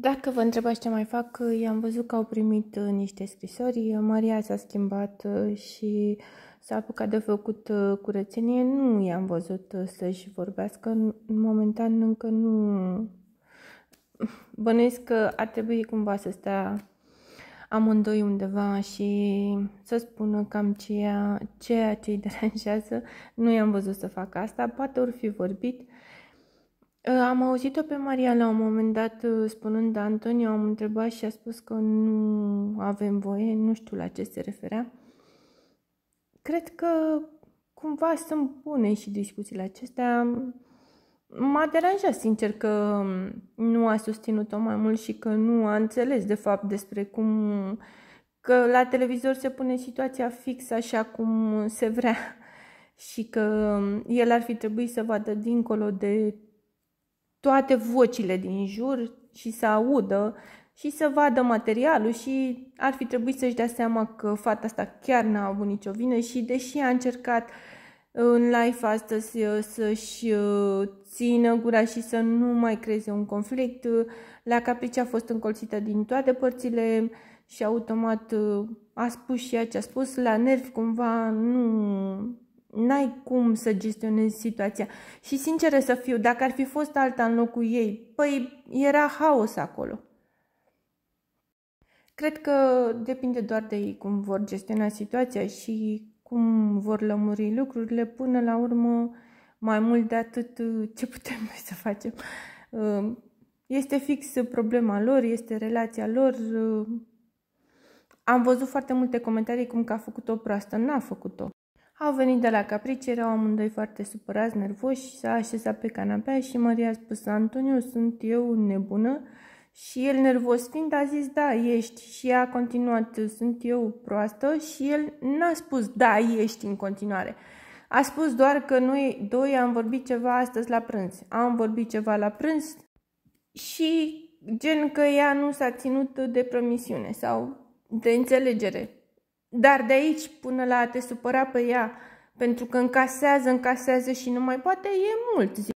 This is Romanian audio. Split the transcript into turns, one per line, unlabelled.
Dacă vă întrebați ce mai fac, i-am văzut că au primit uh, niște scrisori, uh, Maria s-a schimbat uh, și s-a apucat de făcut curățenie, nu i-am văzut să-și vorbească, momentan încă nu... Bănuiesc că ar trebui cumva să stea amândoi undeva și să spună cam ceea, ceea ce îi deranjează. Nu i-am văzut să facă asta, poate ori fi vorbit, am auzit-o pe Maria la un moment dat uh, spunând da, Antonio, am întrebat și a spus că nu avem voie, nu știu la ce se referea. Cred că cumva sunt bune și discuțiile acestea. M-a deranjat sincer că nu a susținut-o mai mult și că nu a înțeles de fapt despre cum că la televizor se pune situația fix așa cum se vrea și că el ar fi trebuit să vadă dincolo de toate vocile din jur și să audă și să vadă materialul și ar fi trebuit să-și dea seama că fata asta chiar n-a avut nicio vină și deși a încercat uh, în live astăzi uh, să-și uh, țină gura și să nu mai creeze un conflict, la caprice a fost încolțită din toate părțile și automat a spus și ea ce a spus, la nervi cumva nu n-ai cum să gestionezi situația. Și sinceră să fiu, dacă ar fi fost alta în locul ei, păi era haos acolo. Cred că depinde doar de ei cum vor gestiona situația și cum vor lămuri lucrurile. Până la urmă, mai mult de atât, ce putem noi să facem? Uh, este fix problema lor, este relația lor. Uh, am văzut foarte multe comentarii cum că a făcut-o proastă. N-a făcut-o. Au venit de la Caprici, erau amândoi foarte supărați, nervoși, s-a așezat pe canapea și Maria a spus, Antonio, sunt eu nebună? Și el, nervos fiind, a zis, da, ești. Și ea a continuat, sunt eu proastă? Și el n-a spus, da, ești în continuare. A spus doar că noi doi am vorbit ceva astăzi la prânz. Am vorbit ceva la prânz și gen că ea nu s-a ținut de promisiune sau de înțelegere. Dar de aici până la a te supăra pe ea, pentru că încasează, încasează și nu mai poate, e mult,